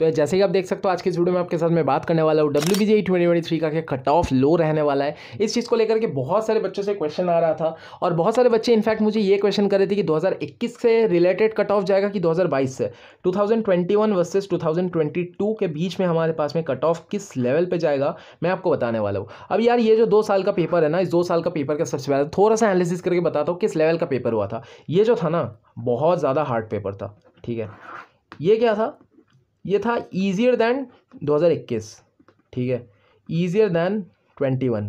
तो जैसे ही आप देख सकते हो आज के इस वीडियो में आपके साथ मैं बात करने वाला हूँ W B JEE twenty twenty three का क्या कट ऑफ लो रहने वाला है इस चीज़ को लेकर के बहुत सारे बच्चों से क्वेश्चन आ रहा था और बहुत सारे बच्चे इनफैक्ट मुझे ये क्वेश्चन कर रहे थे कि 2021 से रिलेटेड कट ऑफ जाएगा कि 2022 से 2021 वर्सेस 2022 के बीच में हमारे पास में कट ऑफ किस लेवल पर जाएगा मैं आपको बताने वाला हूँ अब यार ये जो दो साल का पेपर है ना इस दो साल का पेपर का सबसे पहले थोड़ा सा एनालिसिस करके बताता हूँ किस लेवल का पेपर हुआ था ये जो था ना बहुत ज़्यादा हार्ड पेपर था ठीक है ये क्या था ये था ईजियर दैन दो हज़ार इक्कीस ठीक है ईजियर दैन ट्वेंटी वन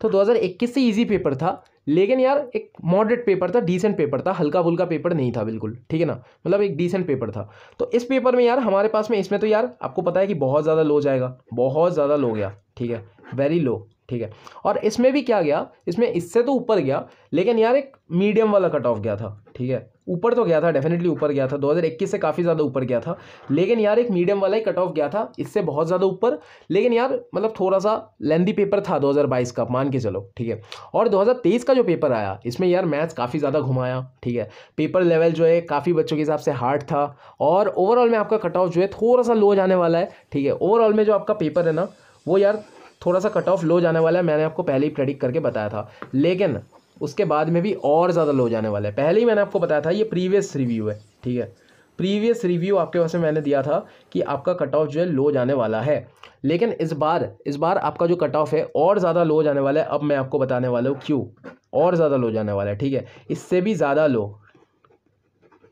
तो दो हज़ार इक्कीस से ईजी पेपर था लेकिन यार एक मॉडरेट पेपर था डिसेंट पेपर था हल्का फुल्का पेपर नहीं था बिल्कुल ठीक है ना मतलब एक डिसेंट पेपर था तो इस पेपर में यार हमारे पास में इसमें तो यार आपको पता है कि बहुत ज़्यादा लो जाएगा बहुत ज़्यादा लो गया ठीक है वेरी लो ठीक है और इसमें भी क्या गया इसमें इससे तो ऊपर गया लेकिन यार एक मीडियम वाला कट ऑफ गया था ठीक है ऊपर तो गया था डेफिनेटली ऊपर गया था 2021 से काफ़ी ज़्यादा ऊपर गया था लेकिन यार एक मीडियम वाला ही कट ऑफ गया था इससे बहुत ज़्यादा ऊपर लेकिन यार मतलब थोड़ा सा लेंदी पेपर था 2022 का मान के चलो ठीक है और 2023 का जो पेपर आया इसमें यार मैथ्स काफ़ी ज़्यादा घुमाया ठीक है पेपर लेवल जो है काफ़ी बच्चों के हिसाब से हार्ड था और ओवरऑल में आपका कट ऑफ जो है थोड़ा सा लो जाने वाला है ठीक है ओवरऑल में जो आपका पेपर है ना वो यार थोड़ा सा कट ऑफ लो जाने वाला है मैंने आपको पहले ही प्रेडिक्ट करके बताया था लेकिन उसके बाद में भी और ज़्यादा लो जाने वाला है पहले ही मैंने आपको बताया था ये प्रीवियस रिव्यू है ठीक है प्रीवियस रिव्यू आपके पास में मैंने दिया था कि आपका कट ऑफ जो है लो जाने वाला है लेकिन इस बार इस बार आपका जो कट ऑफ है और ज़्यादा लो जाने वाला है अब मैं आपको बताने वाला हूँ क्यों और ज़्यादा लो जाने वाला है ठीक है इससे भी ज़्यादा लो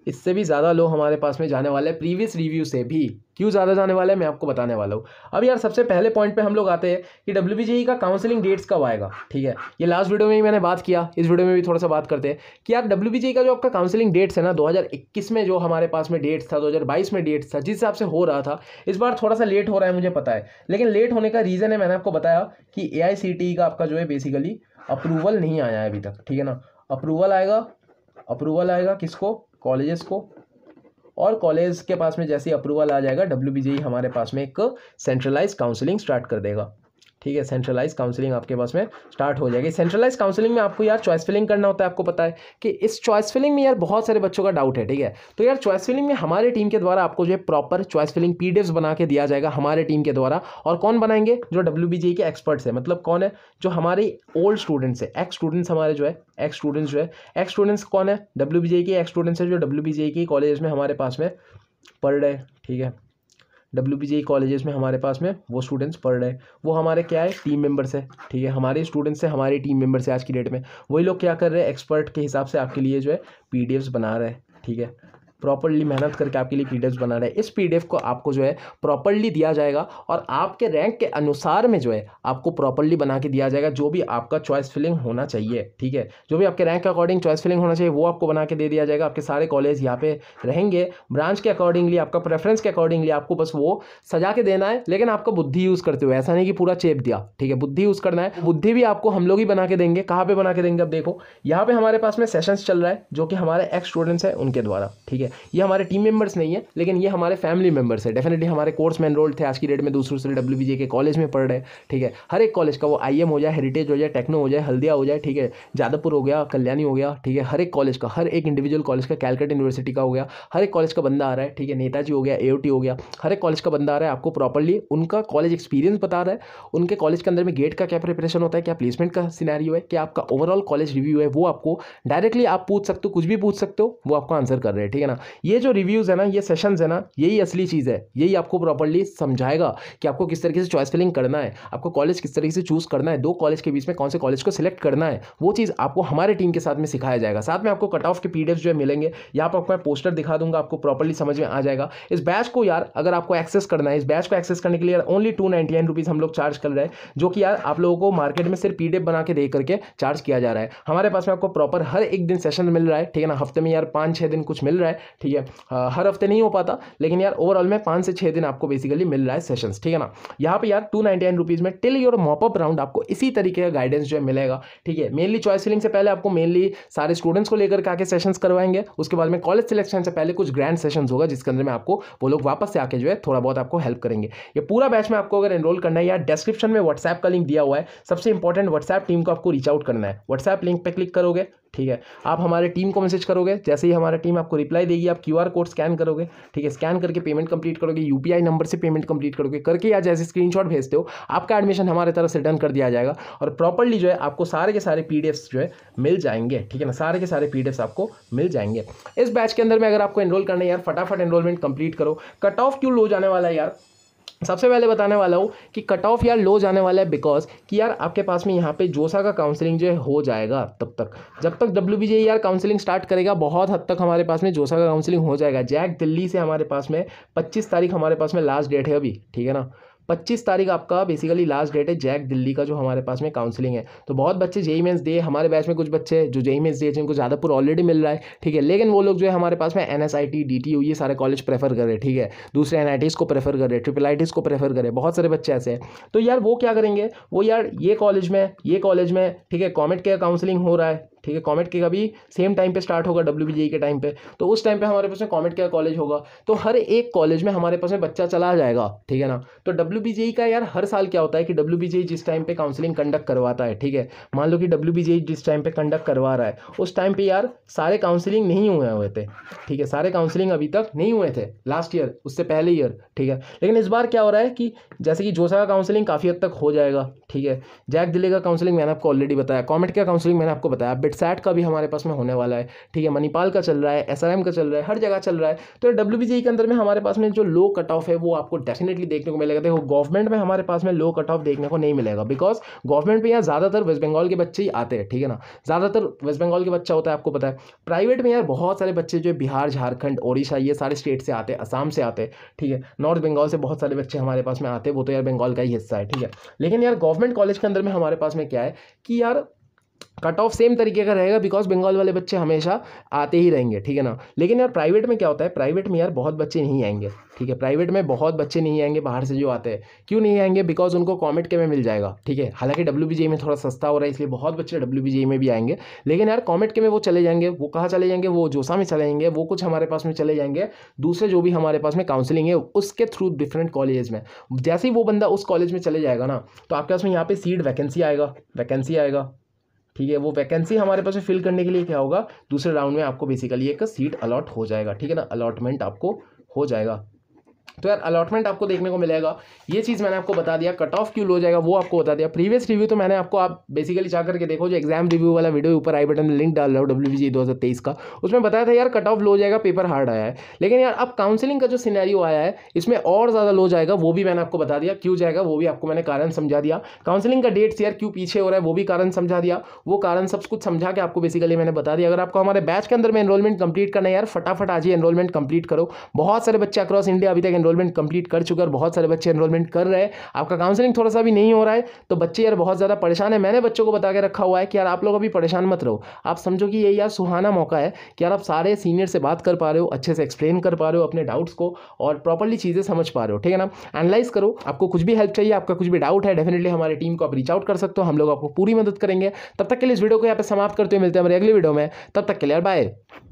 इससे भी ज़्यादा लो हमारे पास में जाने वाला है प्रीवियस रिव्यू से भी क्यों ज़्यादा जाने वाला है मैं आपको बताने वाला हूँ अब यार सबसे पहले पॉइंट पे हम लोग आते हैं कि डब्ल्यू e का काउंसलिंग डेट्स कब आएगा ठीक है ये लास्ट वीडियो में ही मैंने बात किया इस वीडियो में भी थोड़ा सा बात करते हैं कि यार डब्ल्यू e का जो आपका काउंसलिंग डेट्स है ना 2021 में जो हमारे पास में डेट्स था दो में डेट्स था जिस हिसाब से हो रहा था इस बार थोड़ा सा लेट हो रहा है मुझे पता है लेकिन लेट होने का रीज़न है मैंने आपको बताया कि ए e का आपका जो है बेसिकली अप्रूवल नहीं आया है अभी तक ठीक है ना अप्रूवल आएगा अप्रूवल आएगा किसको कॉलेजेस को और कॉलेज के पास में जैसे अप्रूवल आ जाएगा डब्ल्यू हमारे पास में एक सेंट्रलाइज काउंसलिंग स्टार्ट कर देगा ठीक है सेंट्रलाइज काउंसलिंग आपके पास में स्टार्ट हो जाएगी सेंट्रलाइज काउंसलिंग में आपको यार चॉइस फिलिंग करना होता है आपको पता है कि इस चॉइस फिलिंग में यार बहुत सारे बच्चों का डाउट है ठीक है तो यार चॉइस फिलिंग में हमारे टीम के द्वारा आपको जो है प्रॉपर चॉइस फिलिंग पी बना के दिया जाएगा हमारे टीम के द्वारा और कौन बनाएंगे जो डब्ल्यू के एक्सपर्ट्स है मतलब कौन है जो हमारे ओल्ड स्टूडेंट्स है एक्स स्टूडेंट्स हमारे जो है एक्स स्टूडेंट्स जो है एक्स स्टूडेंट्स कौन है डब्ल्यू के एक्स स्टूडेंट्स है जो डब्ल्यू के कॉलेज में हमारे पास में पर डे ठीक है डब्ल्यू पी कॉलेजेस में हमारे पास में वो स्टूडेंट्स पढ़ रहे हैं वो हमारे क्या है टीम मेंबर्स है ठीक है हमारे स्टूडेंट्स से हमारे टीम मेंबर्स है आज की डेट में वही लोग क्या कर रहे हैं एक्सपर्ट के हिसाब से आपके लिए जो है पी बना रहे हैं ठीक है प्रॉपरली मेहनत करके आपके लिए पी बना रहे हैं इस पी को आपको जो है प्रॉपरली दिया जाएगा और आपके रैंक के अनुसार में जो है आपको प्रॉपरली बना के दिया जाएगा जो भी आपका चॉइस फिलिंग होना चाहिए ठीक है जो भी आपके रैंक के अकॉर्डिंग चॉइस फिलिंग होना चाहिए वो आपको बना के दे दिया जाएगा आपके सारे कॉलेज यहाँ पे रहेंगे ब्रांच के अकॉर्डिंगली आपका प्रेफरेंस के अकॉर्डिंगली आपको बस वो सजा के देना है लेकिन आपका बुद्धि यूज़ करते हुए ऐसा नहीं कि पूरा चेप दिया ठीक है बुद्धि यूज़ करना है बुद्धि भी आपको हम लोग ही बना के देंगे कहाँ पर बना के देंगे अब देखो यहाँ पर हमारे पास में सेशंस चल रहा है जो कि हमारे एक्स स्टूडेंट्स हैं उनके द्वारा ठीक है है ये हमारे टीम मेंबर्स नहीं है लेकिन ये हमारे फैमिली मेंबर्स है डेफिनेटली हमारे कोर्स में एनरोल्ड थे आज की डेट में दूसरे दूसरे डब्ल्यू के कॉलेज में पढ़ रहे हैं ठीक है हर एक कॉलेज का वो आई हो जाए हेरिटेज हो जाए टेक्नो हो जाए हल्दिया हो जाए ठीक है जादवपुर हो गया कल्याणी हो गया ठीक है हर एक कॉलेज का हर एक इंडिविजुअल कॉलेज का कैलकट यूनिवर्सिटी का हो गया हर एक कॉलेज का बंदा आ रहा है ठीक है नेताजी हो गया ए हो गया हर एक कॉलेज का बंदा आ रहा है आपको प्रॉपरली उनका कॉलेज एक्सपीरियंस बता रहा है उनके कॉलेज के अंदर में गेट का क्या प्रिपरेशन होता है क्या प्लेसमेंट का सिनेरियो है क्या आपका ओवरऑल कॉलेज रिव्यू है वो आपको डायरेक्टली आप पूछ सकते हो कुछ भी पूछ सकते हो वो आपको आंसर कर रहे हैं ठीक है ना करना ये जो रिव्यूज़ है ना ये सेशन है ना यही असली चीज़ है यही आपको प्रॉपरली समझाएगा कि आपको किस तरीके से चॉइस फिलिंग करना है आपको कॉलेज किस तरीके से चूज़ करना है दो कॉलेज के बीच में कौन से कॉलेज को सिलेक्ट करना है वो चीज़ आपको हमारे टीम के साथ में सिखाया जाएगा साथ में आपको कट ऑफ के पी जो है मिलेंगे यहाँ पर मैं पोस्टर दिखा दूंगा आपको प्रॉपरली समझ में आ जाएगा इस बैच को यार अगर आपको एक्सेस करना है इस बैच को एक्सेस करने के लिए ओनली टू नाइन्टी हम लोग चार्ज कर रहे हैं जो कि यार आप लोगों को मार्केट में सिर्फ पी बना के दे करके चार्ज किया जा रहा है हमारे पास में आपको प्रॉपर हर एक दिन सेशन मिल रहा है ठीक है ना हफ्ते में यार पाँच छः दिन कुछ मिल रहा है ठीक है हाँ, हर हफ्ते नहीं हो पाता लेकिन यार ओवरऑल में पाँच से छः दिन आपको बेसिकली मिल रहा है सेशन ठीक है ना यहाँ पर यार टू नाइन्टी में टिल योर मॉपअप राउंड आपको इसी तरीके का गाइडेंस जो है मिलेगा ठीक है मेनली चॉइस सिलिंग से पहले आपको मेनली सारे स्टूडेंट्स को लेकर के आके सेशन करवाएंगे उसके बाद में कॉलेज सिलेक्शन से पहले कुछ ग्रैंड सेशन होगा जिसके अंदर में आपको वो लोग वापस से आके जो है थोड़ा बहुत आपको हेल्प करेंगे ये पूरा बैच में आपको अगर एनरोल करना है या डिस्क्रिप्शन में व्हाट्सएप का लिंक दिया हुआ है सबसे इंपॉर्टेंट व्हाट्सएप टीम को आपको रीच आउट करना है व्हाट्सएप लिंक पर क्लिक करोगे ठीक है आप हमारे टीम को मैसेज करोगे जैसे ही हमारे टीम आपको रिप्लाई देगी आप क्यू कोड स्कैन करोगे ठीक है स्कैन करके पेमेंट कंप्लीट करोगे यूपीआई नंबर से पेमेंट कंप्लीट करोगे करके या जैसे स्क्रीनशॉट भेजते हो आपका एडमिशन हमारे तरफ से डन कर दिया जाएगा और प्रॉपरली जो है आपको सारे के सारे पी जो है मिल जाएंगे ठीक है ना सारे के सारे पी आपको मिल जाएंगे इस बैच के अंदर में अगर आपको एनरोल करना है यार फटाफट एनरोलमेंट कंप्लीट करो कट ऑफ क्यों लो जाने वाला है यार सबसे पहले बताने वाला हूँ कि कट ऑफ यार लो जाने वाला है बिकॉज कि यार आपके पास में यहाँ पे जोसा का काउंसलिंग जो है हो जाएगा तब तक जब तक डब्ल्यू बी यार काउंसलिंग स्टार्ट करेगा बहुत हद तक हमारे पास में जोसा का काउंसलिंग हो जाएगा जैक दिल्ली से हमारे पास में पच्चीस तारीख हमारे पास में लास्ट डेट है अभी ठीक है ना पच्चीस तारीख आपका बेसिकली लास्ट डेट है जैक दिल्ली का जो हमारे पास में काउंसलिंग है तो बहुत बच्चे जेई मेन्स दिए हमारे बैच में कुछ बच्चे जो जेई मेन्स दिए जिनको ज़्यादापुर ऑलरेडी मिल रहा है ठीक है लेकिन वो लोग जो है हमारे पास में N S I T D T ये सारे कॉलेज प्रेफर कर रहे हैं ठीक है दूसरे एन आई को प्रेफर कर रहे ट्रिपल आई को प्रेफर कर रहे बहुत सारे बच्चे ऐसे हैं तो यार वो क्या करेंगे वो यार ये कॉलेज में ये कॉलेज में ठीक है कॉमेट केयर काउंसलिंग हो रहा है ठीक है कॉमेट के का भी सेम टाइम पे स्टार्ट होगा डब्ल्यू e के टाइम पे तो उस टाइम पे हमारे पास में कॉमेट का कॉलेज होगा तो हर एक कॉलेज में हमारे पास में बच्चा चला जाएगा ठीक है ना तो डब्ल्यू e का यार हर साल क्या होता है कि डब्ल्यू e जिस टाइम पे काउंसलिंग कंडक्ट करवाता है ठीक है मान लो कि डब्ल्यू जिस टाइम पे कंडक्ट करवा रहा है उस टाइम पे यार सारे काउंसलिंग नहीं हुए हुए थे ठीक है सारे काउंसलिंग अभी तक नहीं हुए थे लास्ट ईयर उससे पहले ईयर ठीक है लेकिन इस बार क्या हो रहा है कि जैसे कि जोसा का काउंसलिंग काफ़ी हद तक हो जाएगा ठीक है जैक दिल्ली का काउंसलिंग मैंने आपको ऑलरेडी बताया कॉमेट का काउंसलिंग मैंने आपको बताया अपडेट सैट का भी हमारे पास में होने वाला है ठीक है मणिपाल का चल रहा है एस का चल रहा है हर जगह चल रहा है तो डब्ल्यू के अंदर में हमारे पास में जो लो कट ऑफ है वो आपको डेफिनेटली देखने को मिलेगा देखो गवर्नमेंट में हमारे पास में लो कट ऑफ देखने को नहीं मिलेगा बिकॉज गवर्नमेंट में यहाँ ज़्यादातर वेस्ट बंगाल के बच्चे ही आते हैं ठीक है ना ज़्यादातर वेस्ट बंगाल के बच्चा होता है आपको पता है प्राइवेट में यार बहुत सारे बच्चे जो है बिहार झारखंड ओडिशा ये सारे स्टेट से आते हैं से आते हैं ठीक है नॉर्थ बंगाल से बहुत सारे बच्चे हमारे पास में आते हैं वो तो यार बंगाल का ही हिस्सा है ठीक है लेकिन यार गवर्नमेंट कॉलेज के अंदर में हमारे पास में क्या है कि यार कट ऑफ सेम तरीके का रहेगा बिकॉज बंगाल वाले बच्चे हमेशा आते ही रहेंगे ठीक है ना लेकिन यार प्राइवेट में क्या होता है प्राइवेट में यार बहुत बच्चे नहीं आएंगे ठीक है प्राइवेट में बहुत बच्चे नहीं आएंगे बाहर से जो आते हैं क्यों नहीं आएंगे बिकॉज उनको कॉमेट के में मिल जाएगा ठीक है हालांकि डब्ल्यू में थोड़ा सस्ता हो रहा है इसलिए बहुत बच्चे डब्ल्यू में भी आएंगे लेकिन यार कॉमेट के में वो चले जाएंगे वो कहाँ चले जाएंगे वो जोसा में चले जाएंगे वो कुछ हमारे पास में चले जाएंगे दूसरे जो भी हमारे पास में काउंसिलिंग है उसके थ्रू डिफरेंट कॉलेज में जैसे ही वो बंदा उस कॉलेज में चले जाएगा ना तो आपके पास में यहाँ पर सीट वैकेंसी आएगा वैकेंसी आएगा ठीक है वो वैकेंसी हमारे पास फिल करने के लिए क्या होगा दूसरे राउंड में आपको बेसिकली एक सीट अलॉट हो जाएगा ठीक है ना अलॉटमेंट आपको हो जाएगा तो यार अलॉटमेंट आपको देखने को मिलेगा ये चीज़ मैंने आपको बता दिया कट ऑफ क्यों लो जाएगा वो आपको बता दिया प्रीवियस रिव्यू तो मैंने आपको आप बेसिकली जा करके देखो जो एग्जाम रिव्यू वाला वीडियो ऊपर आई बटन में लिंक डाल रहा हूँ डब्ल्यू बी दो हज़ार तेईस का उसमें बताया था यार कट ऑफ लो जाएगा पेपर हार्ड आया है लेकिन यार अब काउंसिलिंग का जो सिनेरियो आया है इसमें और ज़्यादा लो जाएगा वो भी मैंने आपको बता दिया क्यों जाएगा वो भी आपको मैंने कारण समझा दिया काउंसिलिंग का डेट्स यार क्यों पीछे हो रहा है वो भी कारण समझा दिया वो कारण सब कुछ समझा के आपको बेसिकली मैंने बता दिया अगर आपको हमारे बैच के अंदर में एनरोलमेंट कंप्लीट करना है यार फटाफट आज ही एनरोलमेंट कंप्लीट करो बहुत सारे बच्चे अक्रॉस इंडिया अभी तक एनरोलमेंट कंप्लीट कर चुका और बहुत सारे बच्चे एनरोलमेंट कर रहे हैं आपका काउंसलिंग थोड़ा सा भी नहीं हो रहा है तो बच्चे यार बहुत ज़्यादा परेशान है मैंने बच्चों को बता के रखा हुआ है कि यार आप लोग अभी परेशान मत रहो आप समझो कि ये यार सुहाना मौका है कि यार आप सारे सीनियर से बात कर पा रहे हो अच्छे से एक्सप्लेन कर पा रहे हो अपने डाउट्स को और प्रॉपरली चीज़ें समझ पा रहे हो ठीक है ना एनालाइज करो आपको कुछ भी हेल्प चाहिए आपका कुछ भी डाउट है डेफिनेटली हमारी टीम को आप रीच आउट कर सकते हो हम लोग आपको पूरी मदद करेंगे तब तक के लिए इस वीडियो को यहाँ पर समाप्त करते हुए मिलते हैं हमारे अगले वीडियो में तब तक के लिए बाय